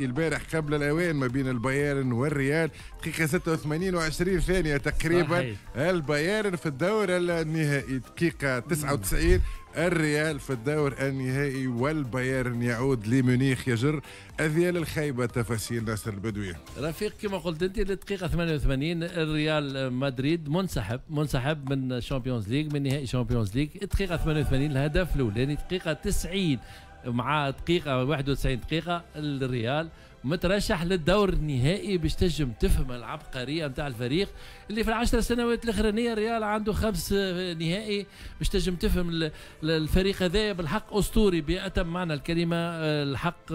البارح قبل الاوان ما بين البايرن والريال دقيقة 86 و20 ثانية تقريبا صحيح. البايرن في الدور النهائي دقيقة 99 الريال في الدور النهائي والبايرن يعود لميونيخ يجر اذيال الخيبة تفاصيل ناصر البدوي رفيق كما قلت انت للدقيقة 88 الريال مدريد منسحب منسحب من الشامبيونز ليج من نهائي الشامبيونز ليج الدقيقة 88 الهدف الاولاني دقيقه 90 ومعاه دقيقه 91 دقيقه الريال مترشح للدور النهائي باش تنجم تفهم العبقريه نتاع الفريق اللي في العشر سنوات الاخرانيه ريال عنده خمس نهائي باش تنجم تفهم الفريق هذا بالحق اسطوري باتم معنى الكلمه الحق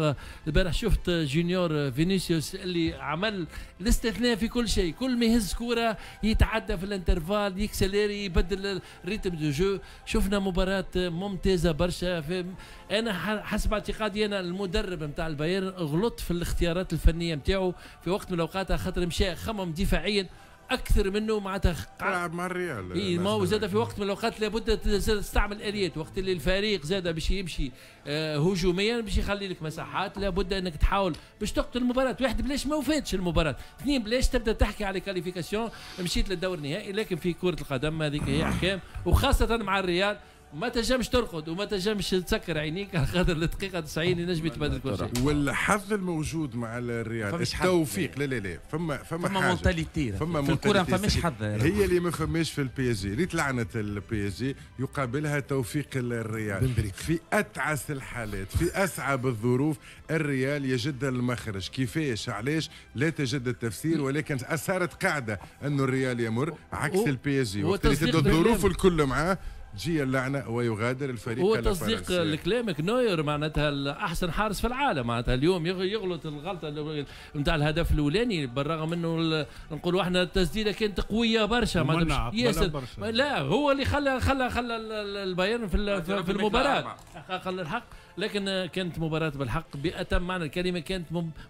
البارح شفت جونيور فينيسيوس اللي عمل الاستثناء في كل شيء كل ما يهز كوره يتعدى في الانترفال يكسليري يبدل الريتم دو جو شفنا مباراه ممتازه برشا انا حسب اعتقادي انا المدرب نتاع البايرن غلط في الاختيار الاختيارات الفنيه نتاعو في وقت من الاوقات خاطر مشى خمم دفاعيا اكثر منه معناتها لاعب مع الريال اي ما هو زاد في وقت من الاوقات لابد تستعمل اليات وقت اللي الفريق زاد باش يمشي آه هجوميا باش يخلي لك مساحات لابد انك تحاول باش تقتل المباراه واحد بلاش ما وفاتش المباراه اثنين بلاش تبدا تحكي على كاليفيكاسيون مشيت للدور النهائي لكن في كره القدم هذيك هي احكام وخاصه مع الريال ما تجمش ترقد وما تجمش تسكر عينيك على خاطر الدقيقه 90 ينجم يتبدل كل شيء والحظ الموجود مع الريال التوفيق لا لا لا فما فما فما مونتاليتي فما في الكره ما فماش حظ هي اللي ما فماش في البي اس جي اللي تلعنت البي اس جي يقابلها توفيق الريال في اتعس الحالات في اسعب الظروف الريال يجد المخرج كيفاش علاش لا تجد التفسير ولكن اثارت قاعده انه الريال يمر عكس البي اس جي الظروف الكل معاه جي اللعنه ويغادر الفريق هو تصديق لكلامك نوير معناتها احسن حارس في العالم معناتها اليوم يغلط الغلطه نتاع الهدف الاولاني بالرغم انه نقولوا احنا التسديده كانت قويه برشا معناتها ياسر لا هو اللي خلى خلى خلى البايرن في, في المباراه خلى الحق لكن كانت مباراة بالحق بأتم معنى الكلمة كانت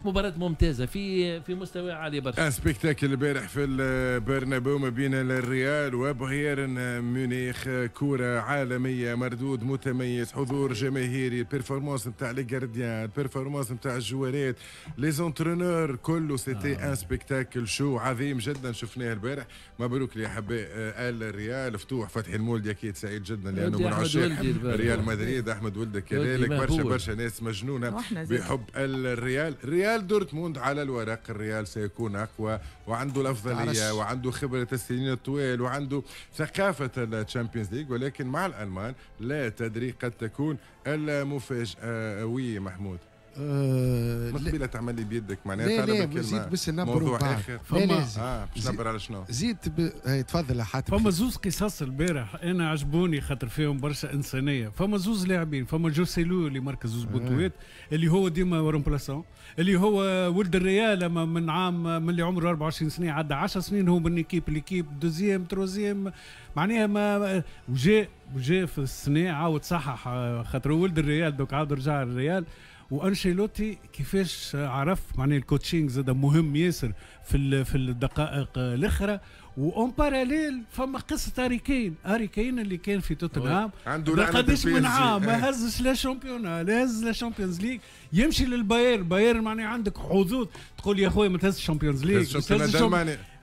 مباراة ممتازة في في مستوى عالي برشا. ان سبيكتاكل البارح في البرنابو ما بين الريال وبايرن ميونخ كورة عالمية مردود متميز حضور جماهيري البيرفورمانس نتاع لي الجارديان البيرفورمانس نتاع الجوالات لي زونترونور كله سيتي ان سبيكتاكل شو عظيم جدا شفناه البارح مبروك لي حباء ال الريال فتوح فتح المولد اكيد سعيد جدا لانه من عشاق ريال مدريد احمد ولدك كذلك برشا برشا ناس مجنونه بحب الريال ريال دورتموند على الورق الريال سيكون اقوى وعنده الافضليه وعنده خبره السنين الطويل وعنده ثقافه الشامبيونز ليج ولكن مع الالمان لا تدري قد تكون المفاجاه وي محمود آه قبيله تعمل لي بيدك معناها لا لا زيد بس نبر موضوع اخر فما اه باش نبر على شنو زيد ب... تفضل حاتم فما زوز قصص البارح انا عجبوني خاطر فيهم برشا انسانيه فما زوز لاعبين فما جوسيلو اللي مركز زوز آه. بطوات اللي هو ديما رومبلاسون اللي هو ولد الريال اما من عام من اللي عمره 24 سنه عدى 10 سنين هو من ليكيب ليكيب دوزيام تروزيام معناها ما وجاء وجاء في السنه عاود صحح خاطر ولد الريال دوك عاود رجع الريال وانشيلوتي كيفاش عرف معناها الكوتشينغ زاد مهم ياسر في في الدقائق الاخرى وان باراليل فما قصه هاري كين هاري كين اللي كان في توتنهام عنده ما قداش من عام ما إيه. هزش لا شامبيون لا هز لا شامبيونز ليج يمشي للبايرن باير معناها عندك حظوظ تقول يا خويا ما تهزش شامبيونز ليج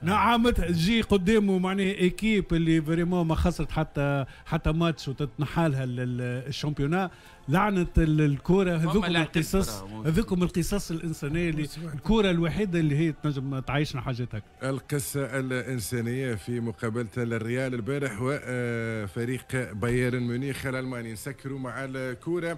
نعم تجي قدامه معناها ايكيب اللي فريمون ما خسرت حتى حتى ماتش وتتنحالها الشامبيونا لعنه الكره هذوكم القصص هذوكم القصص الانسانيه اللي الكره الوحيده اللي هي تنجم تعيشنا حاجات هكا القصه الانسانيه الألمانية في مقابله للريال البارح وفريق بايرن ميونخ الألماني نسكروا مع الكورة